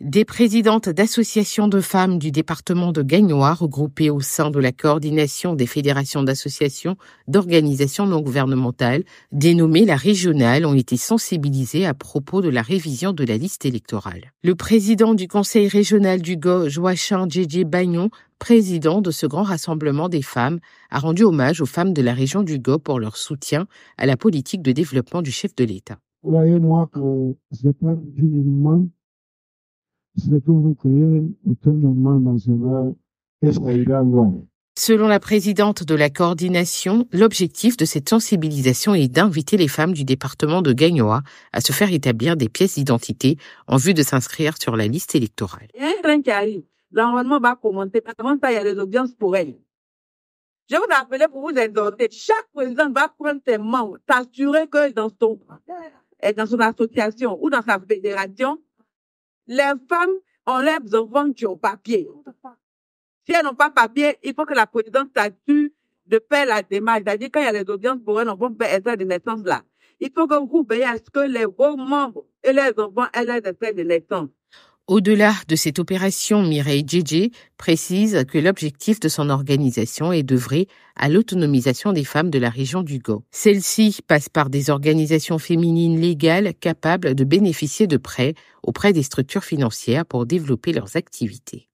des présidentes d'associations de femmes du département de Gagnois regroupées au sein de la coordination des fédérations d'associations d'organisations non gouvernementales, dénommées la régionale, ont été sensibilisées à propos de la révision de la liste électorale. Le président du conseil régional du Go, Joachim Djedje Bagnon, président de ce grand rassemblement des femmes, a rendu hommage aux femmes de la région du Go pour leur soutien à la politique de développement du chef de l'État. Selon la présidente de la coordination, l'objectif de cette sensibilisation est d'inviter les femmes du département de Gagnoa à se faire établir des pièces d'identité en vue de s'inscrire sur la liste électorale. Il y a un train qui arrive. L'environnement va commenter parce qu'avant ça, il y a des audiences pour elles. Je vous appelle pour vous exhorter. Chaque président va prendre ses membres, s'assurer que dans dans son association ou dans sa fédération, les femmes, ont les qui ont papier. Si elles n'ont pas papier, il faut que la présidente statue de faire la démarche. C'est-à-dire, quand il y a les audiences pour un enfant, ont de naissance là. Il faut que vous veillez à ce que les vos membres et les enfants aient des de naissance. Au-delà de cette opération, Mireille Djedje précise que l'objectif de son organisation est d'œuvrer à l'autonomisation des femmes de la région du Gau. Celle-ci passe par des organisations féminines légales capables de bénéficier de prêts auprès des structures financières pour développer leurs activités.